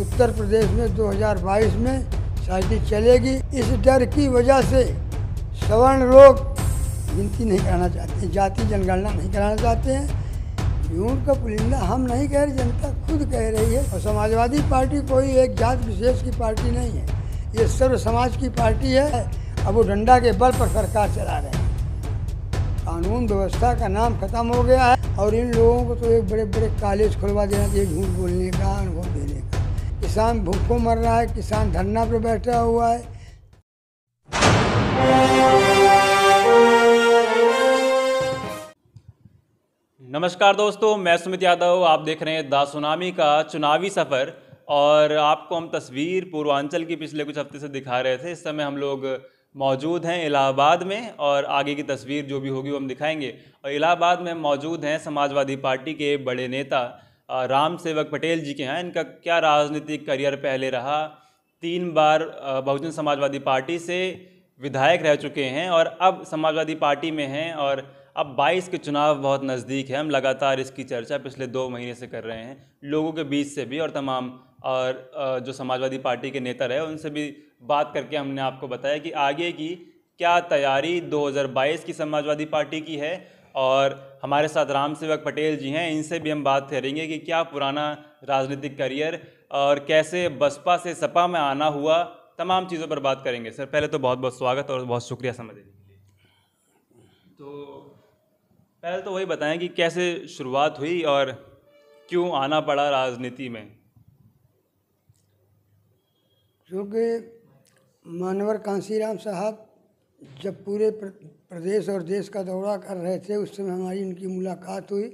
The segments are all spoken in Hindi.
उत्तर प्रदेश में 2022 में साइकिल चलेगी इस डर की वजह से सवर्ण लोग गिनती नहीं कराना चाहते जाति जनगणना नहीं कराना चाहते हैं यूं का तो पुलिंदा हम नहीं कह रहे जनता खुद कह रही है और समाजवादी पार्टी कोई एक जात विशेष की पार्टी नहीं है ये सर्व समाज की पार्टी है अब वो डंडा के बल पर सरकार चला रहे हैं कानून व्यवस्था का नाम खत्म हो गया है और इन लोगों को तो एक बड़े बड़े कॉलेज खुलवा देना चाहिए झूठ बोलने का अनुभव देने किसान भूखों मर रहा है किसान धरना पर बैठा हुआ है नमस्कार दोस्तों मैं सुमित यादव आप देख रहे हैं द सुनामी का चुनावी सफ़र और आपको हम तस्वीर पूर्वांचल की पिछले कुछ हफ्ते से दिखा रहे थे इस समय हम लोग मौजूद हैं इलाहाबाद में और आगे की तस्वीर जो भी होगी वो हम दिखाएंगे और इलाहाबाद में मौजूद हैं समाजवादी पार्टी के बड़े नेता राम सेवक पटेल जी के हैं इनका क्या राजनीतिक करियर पहले रहा तीन बार बहुजन समाजवादी पार्टी से विधायक रह चुके हैं और अब समाजवादी पार्टी में हैं और अब 22 के चुनाव बहुत नज़दीक है हम लगातार इसकी चर्चा पिछले दो महीने से कर रहे हैं लोगों के बीच से भी और तमाम और जो समाजवादी पार्टी के नेता रहे उनसे भी बात करके हमने आपको बताया कि आगे की क्या तैयारी 2022 की समाजवादी पार्टी की है और हमारे साथ राम सेवक पटेल जी हैं इनसे भी हम बात करेंगे कि क्या पुराना राजनीतिक करियर और कैसे बसपा से सपा में आना हुआ तमाम चीज़ों पर बात करेंगे सर पहले तो बहुत बहुत स्वागत और बहुत शुक्रिया समय देने के लिए तो पहले तो वही बताएं कि कैसे शुरुआत हुई और क्यों आना पड़ा राजनीति में क्योंकि मानवर कांसीराम साहब जब पूरे प्रदेश और देश का दौरा कर रहे थे उस समय हमारी उनकी मुलाकात हुई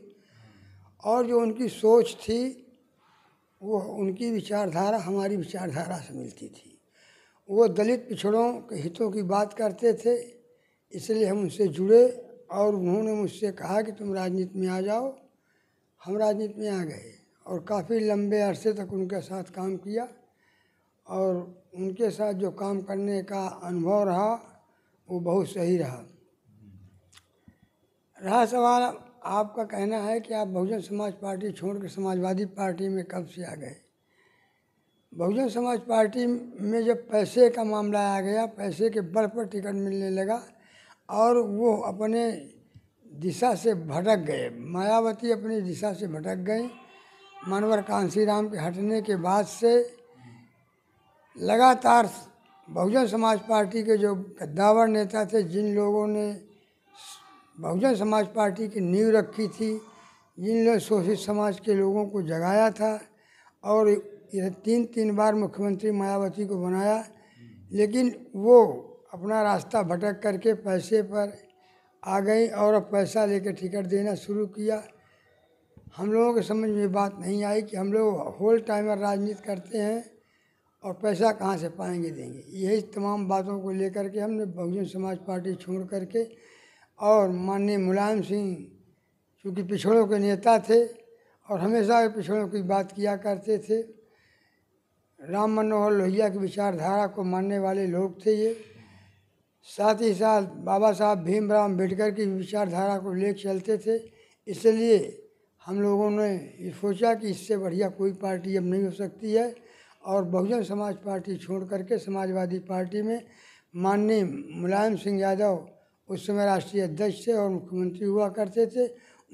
और जो उनकी सोच थी वो उनकी विचारधारा हमारी विचारधारा से मिलती थी वो दलित पिछड़ों के हितों की बात करते थे इसलिए हम उनसे जुड़े और उन्होंने मुझसे कहा कि तुम राजनीति में आ जाओ हम राजनीति में आ गए और काफ़ी लंबे अरसे तक उनके साथ काम किया और उनके साथ जो काम करने का अनुभव रहा वो बहुत सही रहा रहा सवाल आपका कहना है कि आप बहुजन समाज पार्टी छोड़कर समाजवादी पार्टी में कब से आ गए बहुजन समाज पार्टी में जब पैसे का मामला आ गया पैसे के बल पर टिकट मिलने लगा और वो अपने दिशा से भटक गए मायावती अपनी दिशा से भटक गए मनवर कांसी राम के हटने के बाद से लगातार बहुजन समाज पार्टी के जो गद्दावर नेता थे जिन लोगों ने बहुजन समाज पार्टी की नींव रखी थी जिनने शोषित समाज के लोगों को जगाया था और यह तीन तीन बार मुख्यमंत्री मायावती को बनाया लेकिन वो अपना रास्ता भटक करके पैसे पर आ गई और अब पैसा लेकर टिकट देना शुरू किया हम लोगों के समझ में बात नहीं आई कि हम लोग होल टाइमर राजनीति करते हैं और पैसा कहाँ से पाएंगे देंगे यही तमाम बातों को लेकर के हमने बहुजन समाज पार्टी छोड़ करके और माननीय मुलायम सिंह चूँकि पिछड़ों के नेता थे और हमेशा पिछड़ों की बात किया करते थे राम मनोहर लोहिया की विचारधारा को मानने वाले लोग थे ये साथ ही साथ बाबा साहब भीमराव अम्बेडकर की विचारधारा को लेकर चलते थे इसलिए हम लोगों ने ये सोचा कि इससे बढ़िया कोई पार्टी अब नहीं हो सकती है और बहुजन समाज पार्टी छोड़ करके समाजवादी पार्टी में माननीय मुलायम सिंह यादव उस समय राष्ट्रीय अध्यक्ष थे और मुख्यमंत्री हुआ करते थे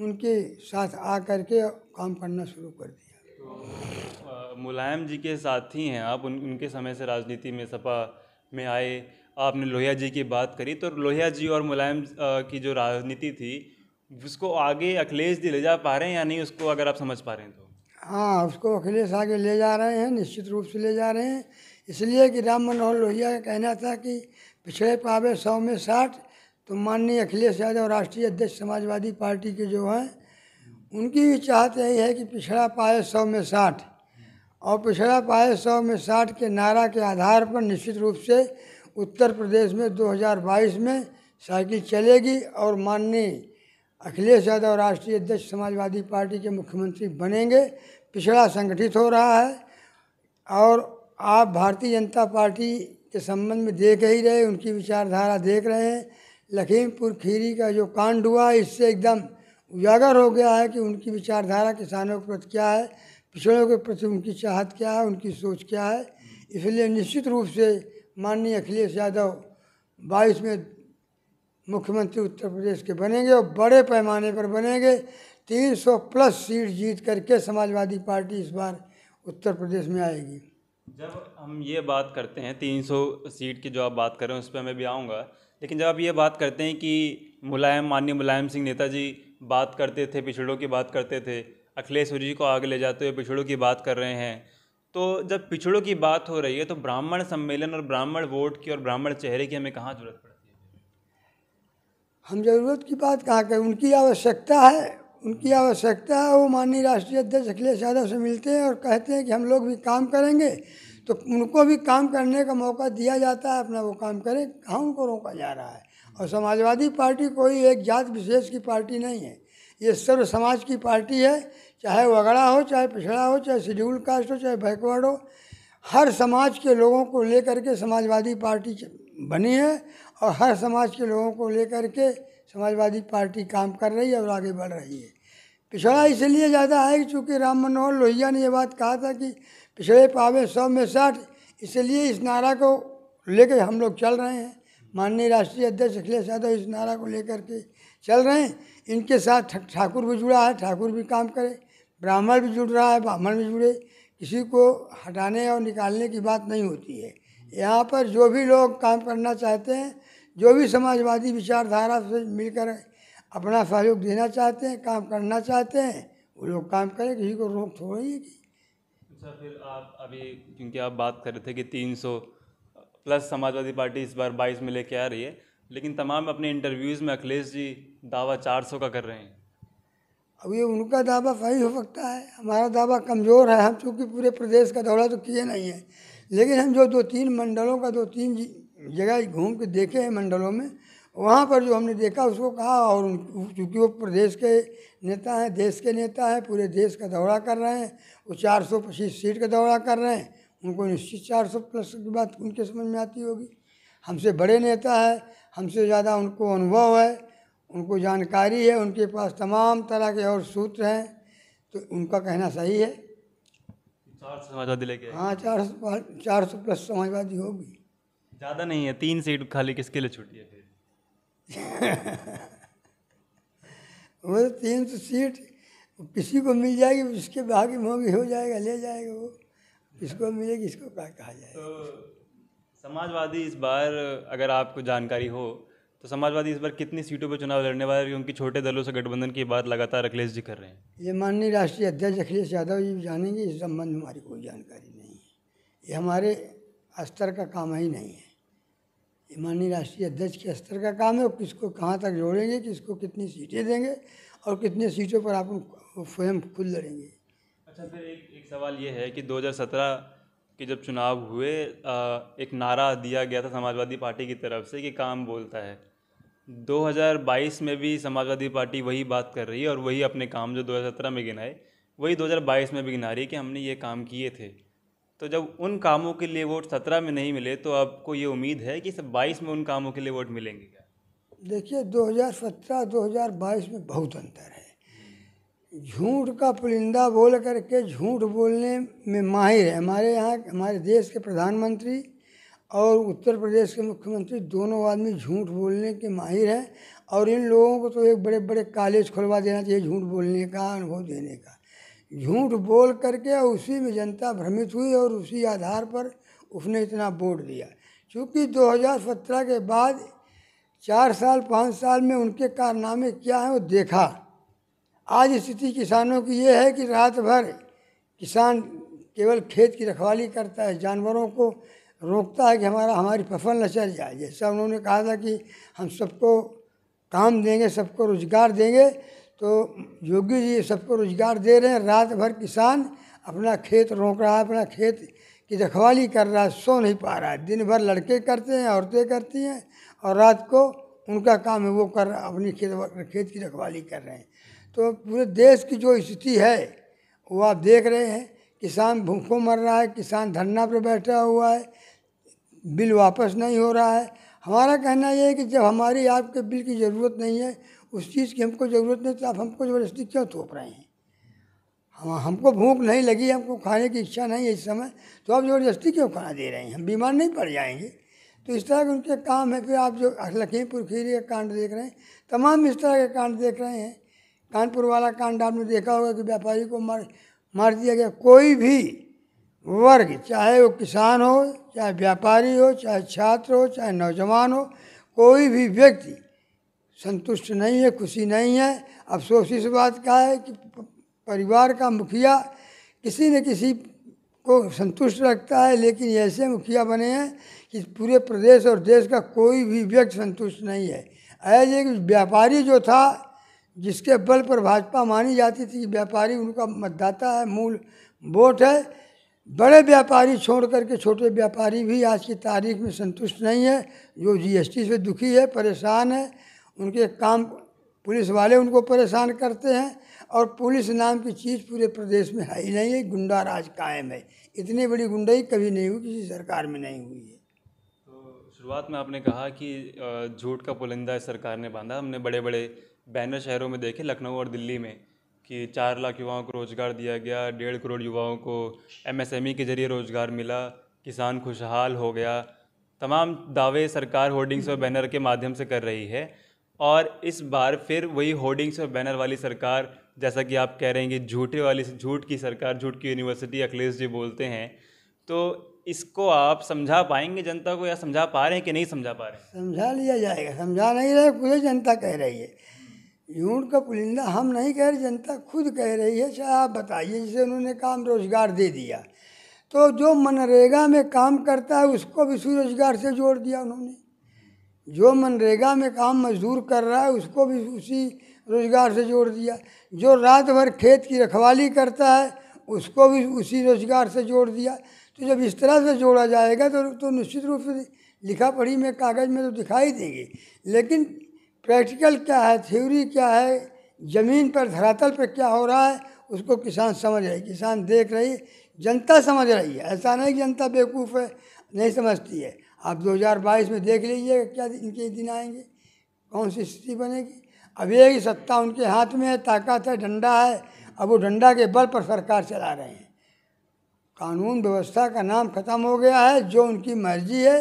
उनके साथ आ करके काम करना शुरू कर दिया मुलायम जी के साथी हैं आप उन, उनके समय से राजनीति में सपा में आए आपने लोहिया जी की बात करी तो लोहिया जी और मुलायम की जो राजनीति थी उसको आगे अखिलेश जी ले जा पा रहे हैं या नहीं उसको अगर आप समझ पा रहे हैं तो हाँ उसको अखिलेश आगे ले जा रहे हैं निश्चित रूप से ले जा रहे हैं इसलिए कि राम मनोहर लोहिया का कहना था कि पिछड़े पावे सौ में साठ तो माननीय अखिलेश यादव राष्ट्रीय अध्यक्ष समाजवादी पार्टी के जो हैं उनकी भी चाहत यही है कि पिछड़ा पाए सौ में साठ और पिछड़ा पाए सौ में साठ के नारा के आधार पर निश्चित रूप से उत्तर प्रदेश में 2022 में साइकिल चलेगी और माननीय अखिलेश यादव राष्ट्रीय अध्यक्ष समाजवादी पार्टी के मुख्यमंत्री बनेंगे पिछड़ा संगठित हो रहा है और आप भारतीय जनता पार्टी के संबंध में देख ही रहे उनकी विचारधारा देख रहे हैं लखीमपुर खीरी का जो कांड हुआ इससे एकदम उजागर हो गया है कि उनकी विचारधारा किसानों के प्रति क्या है पिछड़ों के प्रति उनकी चाहत क्या है उनकी सोच क्या है इसलिए निश्चित रूप से माननीय अखिलेश यादव बाईस में मुख्यमंत्री उत्तर प्रदेश के बनेंगे और बड़े पैमाने पर बनेंगे 300 प्लस सीट जीत करके समाजवादी पार्टी इस बार उत्तर प्रदेश में आएगी जब हम ये बात करते हैं 300 सीट की जो आप बात कर रहे हैं उस पर मैं भी आऊँगा लेकिन जब आप ये बात करते हैं कि मुलायम माननीय मुलायम सिंह नेताजी बात करते थे पिछड़ों की बात करते थे अखिलेश सूरी को आगे ले जाते हुए पिछड़ों की बात कर रहे हैं तो जब पिछड़ों की बात हो रही है तो ब्राह्मण सम्मेलन और ब्राह्मण वोट की और ब्राह्मण चेहरे की हमें कहाँ जरूरत पड़ती है हम जरूरत की बात कहाँ करें उनकी आवश्यकता है उनकी आवश्यकता है वो माननीय राष्ट्रीय अध्यक्ष अखिलेश यादव से मिलते हैं और कहते हैं कि हम लोग भी काम करेंगे तो उनको भी काम करने का मौका दिया जाता है अपना वो काम करें कहाँ उनको रोका जा रहा है और समाजवादी पार्टी कोई एक जात विशेष की पार्टी नहीं है ये सर्व समाज की पार्टी है चाहे वो अगड़ा हो चाहे पिछड़ा हो चाहे शेड्यूल कास्ट हो चाहे बैकवर्ड हो हर समाज के लोगों को लेकर के समाजवादी पार्टी बनी है और हर समाज के लोगों को लेकर के समाजवादी पार्टी काम कर रही है और आगे बढ़ रही है पिछड़ा इसलिए ज़्यादा है कि चूँकि राम मनोहर लोहिया ने ये बात कहा था कि पिछड़े पावे सौ में साठ इसलिए इस नारा को लेकर हम लोग चल रहे हैं माननीय राष्ट्रीय अध्यक्ष अखिलेश यादव इस नारा को लेकर के चल रहे हैं इनके साथ ठाकुर भी जुड़ा है ठाकुर भी काम करे ब्राह्मण भी जुड़ रहा है ब्राह्मण भी जुड़े किसी को हटाने और निकालने की बात नहीं होती है यहाँ पर जो भी लोग काम करना चाहते हैं जो भी समाजवादी विचारधारा से मिलकर अपना सहयोग देना चाहते हैं काम करना चाहते हैं वो लोग काम करें किसी को रोक थोड़ी है अच्छा फिर आप अभी क्योंकि आप बात कर रहे थे कि 300 प्लस समाजवादी पार्टी इस बार 22 में लेके आ रही है लेकिन तमाम अपने इंटरव्यूज़ में अखिलेश जी दावा 400 का कर रहे हैं अब ये उनका दावा सही हो सकता है हमारा दावा कमज़ोर है हम चूँकि पूरे प्रदेश का दौरा तो किए नहीं है लेकिन हम जो दो तीन मंडलों का दो तीन जगह घूम के देखे हैं मंडलों में वहाँ पर जो हमने देखा उसको कहा और चूँकि वो प्रदेश के नेता हैं देश के नेता हैं पूरे देश का दौरा कर रहे हैं वो चार सौ पच्चीस सीट का दौरा कर रहे हैं उनको निश्चित चार सौ प्लस की बात उनके समझ में आती होगी हमसे बड़े नेता है हमसे ज़्यादा उनको अनुभव है उनको जानकारी है उनके पास तमाम तरह के और सूत्र हैं तो उनका कहना सही है समाजवादी लेके हाँ चार सौ चार सौ प्लस समाजवादी होगी ज़्यादा नहीं है तीन सीट खाली किसके लिए छुट्टी है वो तीन सौ सीट किसी को मिल जाएगी उसके भाग्य भोगी हो जाएगा ले जाएगा वो किसको मिलेगी इसको क्या कहा जाएगा तो समाजवादी इस बार अगर आपको जानकारी हो तो समाजवादी इस बार कितनी सीटों पर चुनाव लड़ने वाले क्योंकि छोटे दलों से गठबंधन की बात लगातार अखिलेश जी कर रहे हैं ये माननीय राष्ट्रीय अध्यक्ष अखिलेश यादव जी जानेंगे इस संबंध में हमारी कोई जानकारी नहीं है ये हमारे स्तर का काम ही नहीं है माननीय राष्ट्रीय अध्यक्ष के स्तर का काम है और किसको कहाँ तक जोड़ेंगे किसको कितनी सीटें देंगे और कितने सीटों पर आप स्वयं खुद लड़ेंगे अच्छा सर एक, एक सवाल ये है कि 2017 के जब चुनाव हुए आ, एक नारा दिया गया था समाजवादी पार्टी की तरफ से कि काम बोलता है 2022 में भी समाजवादी पार्टी वही बात कर रही है और वही अपने काम जो 2017 में गिनाए वही 2022 में भी गिना रही है कि हमने ये काम किए थे तो जब उन कामों के लिए वोट सत्रह में नहीं मिले तो आपको ये उम्मीद है कि सब बाईस में उन कामों के लिए वोट मिलेंगे क्या देखिए 2017-2022 में बहुत अंतर है झूठ का पुलिंदा बोल करके झूठ बोलने में माहिर है हमारे यहाँ हमारे देश के प्रधानमंत्री और उत्तर प्रदेश के मुख्यमंत्री दोनों आदमी झूठ बोलने के माहिर हैं और इन लोगों को तो एक बड़े बड़े कॉलेज खुलवा देना चाहिए झूठ बोलने का अनुभव देने का झूठ बोल करके उसी में जनता भ्रमित हुई और उसी आधार पर उसने इतना वोट दिया क्योंकि 2017 के बाद चार साल पाँच साल में उनके कारनामे क्या हैं वो देखा आज स्थिति किसानों की ये है कि रात भर किसान केवल खेत की रखवाली करता है जानवरों को रोकता है कि हमारा हमारी फसल न चल जाए जैसा उन्होंने कहा था कि हम सबको काम देंगे सबको रोजगार देंगे तो योगी जी सबको रोजगार दे रहे हैं रात भर किसान अपना खेत रोक रहा है अपना खेत की रखवाली कर रहा है सो नहीं पा रहा है दिन भर लड़के करते हैं औरतें करती हैं और रात को उनका काम है वो कर अपनी खेत खेत की रखवाली कर रहे हैं तो पूरे देश की जो स्थिति है वो आप देख रहे हैं किसान भूखों मर रहा है किसान धरना पर बैठा हुआ है बिल वापस नहीं हो रहा है हमारा कहना यह है कि जब हमारी आपके बिल की ज़रूरत नहीं है उस चीज़ की हमको ज़रूरत नहीं तो आप हमको ज़बरदस्ती क्यों थोप रहे हैं हम हमको भूख नहीं लगी हमको खाने की इच्छा नहीं है इस समय तो आप ज़बरदस्ती क्यों खाना दे रहे हैं हम बीमार नहीं पड़ जाएंगे तो इस तरह के उनके काम है फिर आप जो लखीमपुर खीरी का कांड देख रहे हैं तमाम इस तरह के कांड देख रहे हैं कानपुर वाला कांड आपने देखा होगा कि व्यापारी को मार मार दिया गया कोई भी वर्ग चाहे वो किसान हो चाहे व्यापारी हो चाहे छात्र हो चाहे नौजवान हो कोई भी व्यक्ति संतुष्ट नहीं है खुशी नहीं है अफसोस इस बात का है कि परिवार का मुखिया किसी न किसी को संतुष्ट रखता है लेकिन ऐसे मुखिया बने हैं कि पूरे प्रदेश और देश का कोई भी व्यक्ति संतुष्ट नहीं है एज एक व्यापारी जो था जिसके बल पर भाजपा मानी जाती थी कि व्यापारी उनका मतदाता है मूल वोट है बड़े व्यापारी छोड़ करके छोटे व्यापारी भी आज की तारीख में संतुष्ट नहीं है जो जीएसटी से दुखी है परेशान है उनके काम पुलिस वाले उनको परेशान करते हैं और पुलिस नाम की चीज़ पूरे प्रदेश में है ही नहीं है गुंडा राज कायम है इतनी बड़ी गुंडाई कभी नहीं हुई किसी सरकार में नहीं हुई है तो शुरुआत में आपने कहा कि झूठ का पुलिंदा सरकार ने बांधा हमने बड़े बड़े बैनर शहरों में देखे लखनऊ और दिल्ली में कि चार लाख युवाओं को रोज़गार दिया गया डेढ़ करोड़ युवाओं को एम के जरिए रोज़गार मिला किसान खुशहाल हो गया तमाम दावे सरकार होर्डिंग्स और बैनर के माध्यम से कर रही है और इस बार फिर वही होर्डिंग्स और बैनर वाली सरकार जैसा कि आप कह रहे हैं कि झूठे वाली झूठ की सरकार झूठ की यूनिवर्सिटी अखिलेश जी बोलते हैं तो इसको आप समझा पाएंगे जनता को या समझा पा रहे हैं कि नहीं समझा पा रहे हैं समझा लिया जाएगा समझा नहीं रहे पूरे जनता कह रही है झूठ का पुलिंदा हम नहीं कह रहे जनता खुद कह रही है चाहे अच्छा, आप बताइए जैसे उन्होंने काम रोजगार दे दिया तो जो मनरेगा में काम करता है उसको भी स्वरोजगार से जोड़ दिया उन्होंने जो मनरेगा में काम मजदूर कर रहा है उसको भी उसी रोजगार से जोड़ दिया जो रात भर खेत की रखवाली करता है उसको भी उसी रोजगार से जोड़ दिया तो जब इस तरह से जोड़ा जाएगा तो तो निश्चित रूप से लिखा पढ़ी में कागज़ में तो दिखाई देगी लेकिन प्रैक्टिकल क्या है थ्योरी क्या है ज़मीन पर धरातल पर क्या हो रहा है उसको किसान समझ रही किसान देख रही जनता समझ रही है ऐसा नहीं जनता बेवकूफ़ है नहीं समझती है आप 2022 में देख लीजिए क्या इनके दिन आएंगे कौन सी स्थिति बनेगी अब एक सत्ता उनके हाथ में है ताकत है डंडा है अब वो डंडा के बल पर सरकार चला रहे हैं कानून व्यवस्था का नाम खत्म हो गया है जो उनकी मर्जी है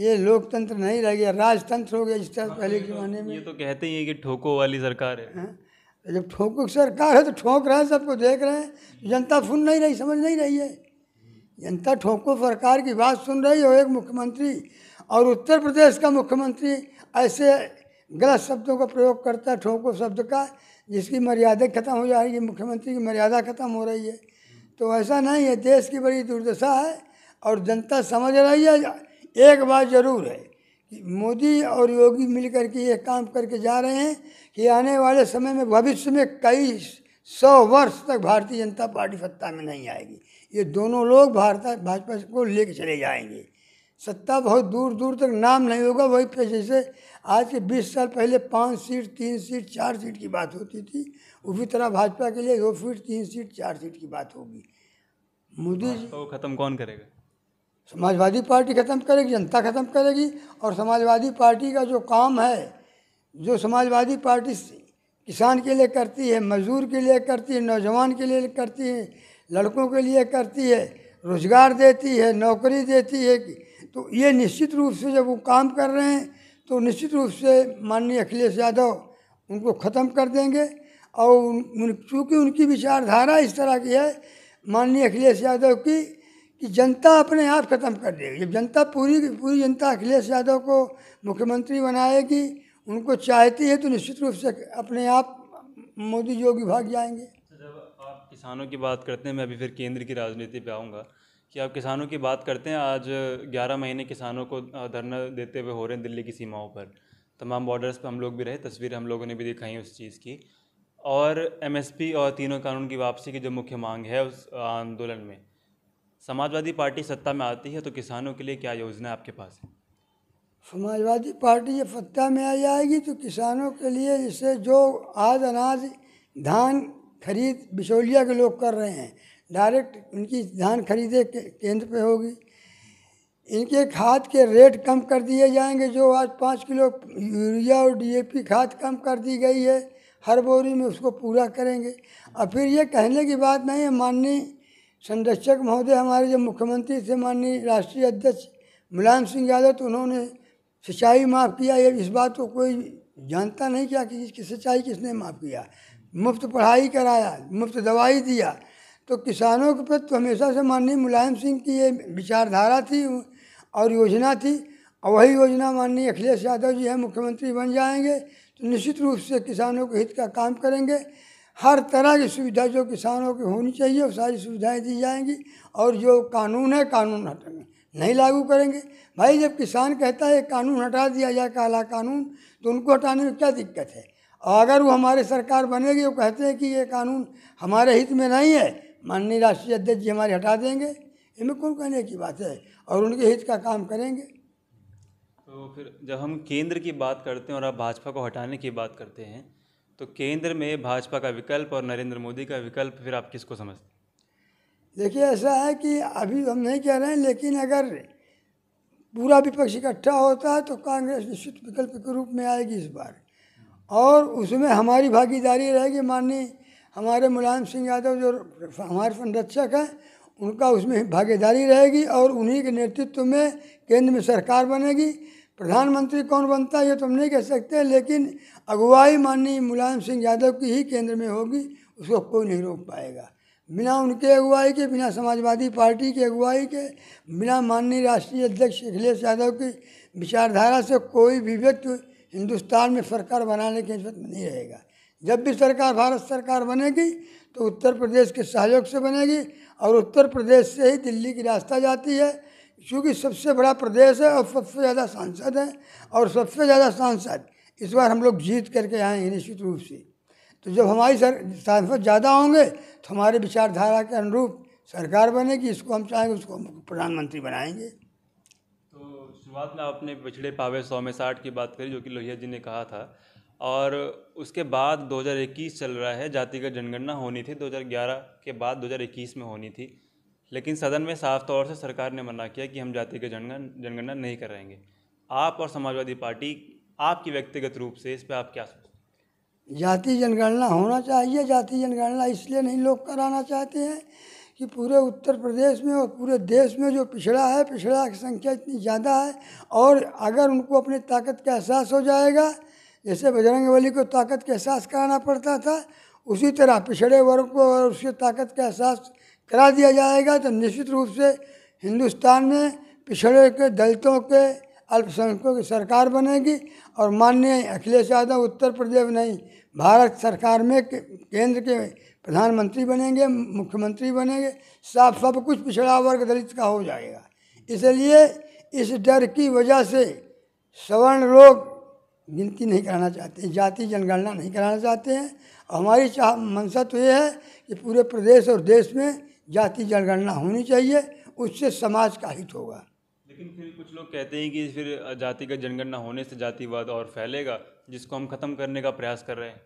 ये लोकतंत्र नहीं रह गया राजतंत्र हो गया इस तरह पहले के जमाने में ये तो कहते ही है कि ठोको वाली सरकार है हा? जब ठोको सरकार है तो ठोक रहे हैं सबको देख रहे हैं जनता सुन नहीं रही समझ नहीं रही है जनता ठोंको सरकार की बात सुन रही हो एक मुख्यमंत्री और उत्तर प्रदेश का मुख्यमंत्री ऐसे गलत शब्दों का प्रयोग करता है ठोंको शब्द का जिसकी मर्यादा खत्म हो जा रही है मुख्यमंत्री की मर्यादा खत्म हो रही है तो ऐसा नहीं है देश की बड़ी दुर्दशा है और जनता समझ रही है एक बात ज़रूर है कि मोदी और योगी मिल कर के ये काम करके जा रहे हैं कि आने वाले समय में भविष्य में कई सौ वर्ष तक भारतीय जनता पार्टी सत्ता में नहीं आएगी ये दोनों लोग भारत भाजपा को ले कर चले जाएंगे सत्ता बहुत दूर दूर तक नाम नहीं होगा वही पे जैसे आज के बीस साल पहले पाँच सीट तीन सीट चार सीट की बात होती थी उसी तरह भाजपा के लिए दो सीट तीन सीट चार सीट की बात होगी मोदी जी तो खत्म कौन करेगा समाजवादी पार्टी खत्म करेगी जनता खत्म करेगी और समाजवादी पार्टी का जो काम है जो समाजवादी पार्टी किसान के लिए करती है मजदूर के लिए करती है नौजवान के लिए करती है लड़कों के लिए करती है रोजगार देती है नौकरी देती है तो ये निश्चित रूप से जब वो काम कर रहे हैं तो निश्चित रूप से माननीय अखिलेश यादव उनको ख़त्म कर देंगे और उन चूँकि उनकी विचारधारा इस तरह की है माननीय अखिलेश यादव की कि जनता अपने आप ख़त्म कर देगी जब जनता पूरी पूरी जनता अखिलेश यादव को मुख्यमंत्री बनाएगी उनको चाहती है तो निश्चित रूप से अपने आप मोदी योगी भाग जाएंगे किसानों की बात करते हैं मैं अभी फिर केंद्र की राजनीति पे आऊँगा कि आप किसानों की बात करते हैं आज 11 महीने किसानों को धरना देते हुए हो रहे हैं दिल्ली की सीमाओं पर तमाम बॉर्डर्स पर हम लोग भी रहे तस्वीरें हम लोगों ने भी दिखाई उस चीज़ की और एम और तीनों कानून की वापसी की जो मुख्य मांग है उस आंदोलन में समाजवादी पार्टी सत्ता में आती है तो किसानों के लिए क्या योजना आपके पास है समाजवादी पार्टी जब सत्ता में आ जाएगी तो किसानों के लिए जैसे जो आज अनाज धान खरीद बिचौलिया के लोग कर रहे हैं डायरेक्ट उनकी धान खरीदे केंद्र पे होगी इनके खाद के रेट कम कर दिए जाएंगे जो आज पाँच किलो यूरिया और डीएपी खाद कम कर दी गई है हर बोरी में उसको पूरा करेंगे और फिर ये कहने की बात नहीं है माननीय संरक्षक महोदय हमारे जो मुख्यमंत्री थे माननीय राष्ट्रीय अध्यक्ष मुलायम सिंह यादव तो उन्होंने सिंचाई माफ़ किया ये इस बात को कोई जानता नहीं क्या कि सिंचाई किसने माफ़ किया मुफ्त पढ़ाई कराया मुफ्त दवाई दिया तो किसानों के प्रति तो हमेशा से माननीय मुलायम सिंह की ये विचारधारा थी और योजना थी और वही योजना माननीय अखिलेश यादव जी हैं मुख्यमंत्री बन जाएंगे तो निश्चित रूप से किसानों के हित का काम करेंगे हर तरह की सुविधा जो किसानों की होनी चाहिए वो सारी सुविधाएं दी जाएंगी और जो कानून है कानून हटेंगे नहीं लागू करेंगे भाई जब किसान कहता है कानून हटा दिया जाए काला कानून तो उनको हटाने में क्या दिक्कत है अगर वो हमारे सरकार बनेगी वो कहते हैं कि ये कानून हमारे हित में नहीं है माननीय राष्ट्रीय अध्यक्ष जी हमारे हटा देंगे इनमें कौन कहने की बात है और उनके हित का काम करेंगे तो फिर जब हम केंद्र की बात करते हैं और आप भाजपा को हटाने की बात करते हैं तो केंद्र में भाजपा का विकल्प और नरेंद्र मोदी का विकल्प फिर आप किसको समझते देखिए ऐसा है कि अभी हम नहीं कह रहे हैं लेकिन अगर पूरा विपक्ष इकट्ठा होता है तो कांग्रेस निश्चित विकल्प के रूप में आएगी इस बार और उसमें हमारी भागीदारी रहेगी माननीय हमारे मुलायम सिंह यादव जो हमारे संरक्षक हैं उनका उसमें भागीदारी रहेगी और उन्हीं के नेतृत्व में केंद्र में सरकार बनेगी प्रधानमंत्री कौन बनता है ये तो हम नहीं कह सकते लेकिन अगुवाई माननीय मुलायम सिंह यादव की ही केंद्र में होगी उसको कोई नहीं रोक पाएगा बिना उनके अगुवाई के बिना समाजवादी पार्टी के अगुवाई के बिना माननीय राष्ट्रीय अध्यक्ष अखिलेश यादव की विचारधारा से कोई भी व्यक्ति हिंदुस्तान में सरकार बनाने की इज्जत नहीं रहेगा जब भी सरकार भारत सरकार बनेगी तो उत्तर प्रदेश के सहयोग से बनेगी और उत्तर प्रदेश से ही दिल्ली की रास्ता जाती है क्योंकि सबसे बड़ा प्रदेश है और सबसे ज़्यादा सांसद हैं और सबसे ज़्यादा सांसद इस बार हम लोग जीत करके हैं निश्चित रूप से तो जब हमारी सर सांसद ज़्यादा होंगे तो हमारे विचारधारा के अनुरूप सरकार बनेगी इसको हम चाहेंगे उसको हम प्रधानमंत्री बनाएंगे शुरुआत में आपने पिछले पावे सौ में साठ की बात करी जो कि लोहिया जी ने कहा था और उसके बाद 2021 चल रहा है जातिगत जनगणना होनी थी 2011 के बाद 2021 में होनी थी लेकिन सदन में साफ तौर से सरकार ने मना किया कि हम जातिगत जनगण जनगणना नहीं कराएंगे आप और समाजवादी पार्टी आपकी व्यक्तिगत रूप से इस पर आप क्या सोचते जाति जनगणना होना चाहिए जाति जनगणना इसलिए नहीं लोग कराना चाहते हैं कि पूरे उत्तर प्रदेश में और पूरे देश में जो पिछड़ा है पिछड़ा की संख्या इतनी ज़्यादा है और अगर उनको अपनी ताकत का एहसास हो जाएगा जैसे बजरंग बली को ताकत का एहसास कराना पड़ता था उसी तरह पिछड़े वर्ग को और उसकी ताकत का एहसास करा दिया जाएगा तो निश्चित रूप से हिंदुस्तान में पिछड़े के दलितों के अल्पसंख्यकों की सरकार बनेगी और माननीय अखिलेश यादव उत्तर प्रदेश नहीं भारत सरकार में केंद्र के प्रधानमंत्री बनेंगे मुख्यमंत्री बनेंगे सब सब कुछ पिछड़ा वर्ग दलित का हो जाएगा इसलिए इस डर की वजह से सवर्ण लोग गिनती नहीं कराना चाहते जाति जनगणना नहीं कराना चाहते हैं हमारी चाह मनसा तो ये है कि पूरे प्रदेश और देश में जाति जनगणना होनी चाहिए उससे समाज का हित होगा लेकिन फिर कुछ लोग कहते हैं कि फिर जाति का जनगणना होने से जातिवाद और फैलेगा जिसको हम खत्म करने का प्रयास कर रहे हैं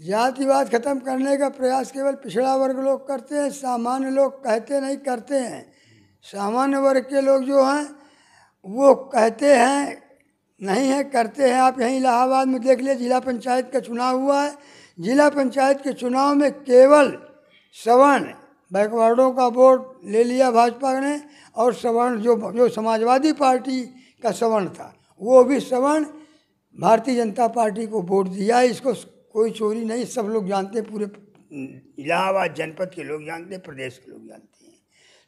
जातिवाद खत्म करने का प्रयास केवल पिछड़ा वर्ग लोग करते हैं सामान्य लोग कहते नहीं करते हैं सामान्य वर्ग के लोग जो हैं वो कहते हैं नहीं है करते हैं आप यहीं इलाहाबाद में देख लिया जिला पंचायत का चुनाव हुआ है जिला पंचायत के चुनाव में केवल सवर्ण बैकवर्डों का वोट ले लिया भाजपा ने और सवर्ण जो जो समाजवादी पार्टी का सवर्ण था वो भी सवर्ण भारतीय जनता पार्टी को वोट दिया इसको कोई चोरी नहीं सब लोग जानते हैं पूरे इलाहाबाद जनपद के लोग जानते हैं प्रदेश के लोग जानते हैं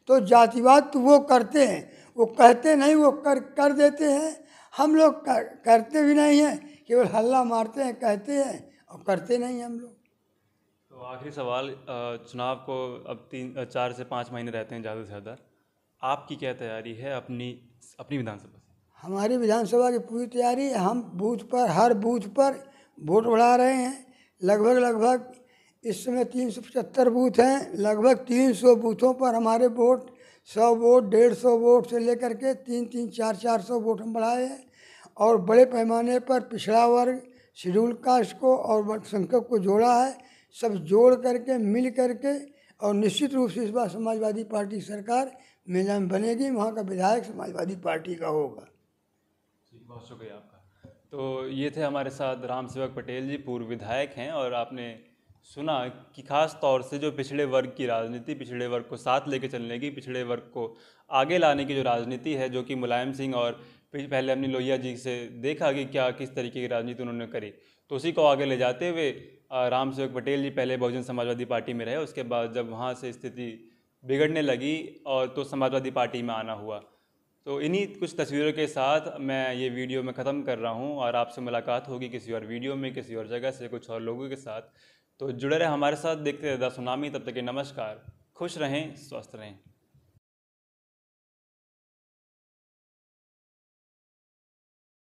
तो जातिवाद तो वो करते हैं वो कहते नहीं वो कर कर देते हैं हम लोग कर, करते भी नहीं हैं केवल हल्ला मारते हैं कहते हैं और करते नहीं हम लोग तो आखिरी सवाल चुनाव को अब तीन चार से पाँच महीने रहते हैं ज़्यादा से ज़्यादा आपकी क्या तैयारी है अपनी अपनी विधानसभा से हमारी विधानसभा की पूरी तैयारी हम बूथ पर हर बूथ पर वोट बढ़ा रहे हैं लगभग लगभग इस समय तीन सौ पचहत्तर बूथ हैं लगभग तीन सौ बूथों पर हमारे वोट सौ वोट डेढ़ सौ वोट से लेकर के तीन तीन चार चार सौ वोट हम बढ़ाए हैं और बड़े पैमाने पर पिछड़ा वर्ग शेड्यूल कास्ट को और संख्यक को जोड़ा है सब जोड़ करके मिल करके और निश्चित रूप से इस बार समाजवादी पार्टी सरकार मेला में बनेगी वहाँ का विधायक समाजवादी पार्टी का होगा बहुत शुक्रिया आपका तो ये थे हमारे साथ राम सेवक पटेल जी पूर्व विधायक हैं और आपने सुना कि खास तौर से जो पिछड़े वर्ग की राजनीति पिछड़े वर्ग को साथ लेकर चलने की पिछड़े वर्ग को आगे लाने की जो राजनीति है जो कि मुलायम सिंह और पहले हमने लोहिया जी से देखा कि क्या किस तरीके की राजनीति उन्होंने करी तो उसी को आगे ले जाते हुए राम सेवक पटेल जी पहले बहुजन समाजवादी पार्टी में रहे उसके बाद जब वहाँ से स्थिति बिगड़ने लगी और तो समाजवादी पार्टी में आना हुआ तो इन्हीं कुछ तस्वीरों के साथ मैं ये वीडियो में ख़त्म कर रहा हूँ और आपसे मुलाकात होगी किसी और वीडियो में किसी और जगह से कुछ और लोगों के साथ तो जुड़े रहे हमारे साथ देखते रहे सुनामी तब तक के नमस्कार खुश रहें स्वस्थ रहें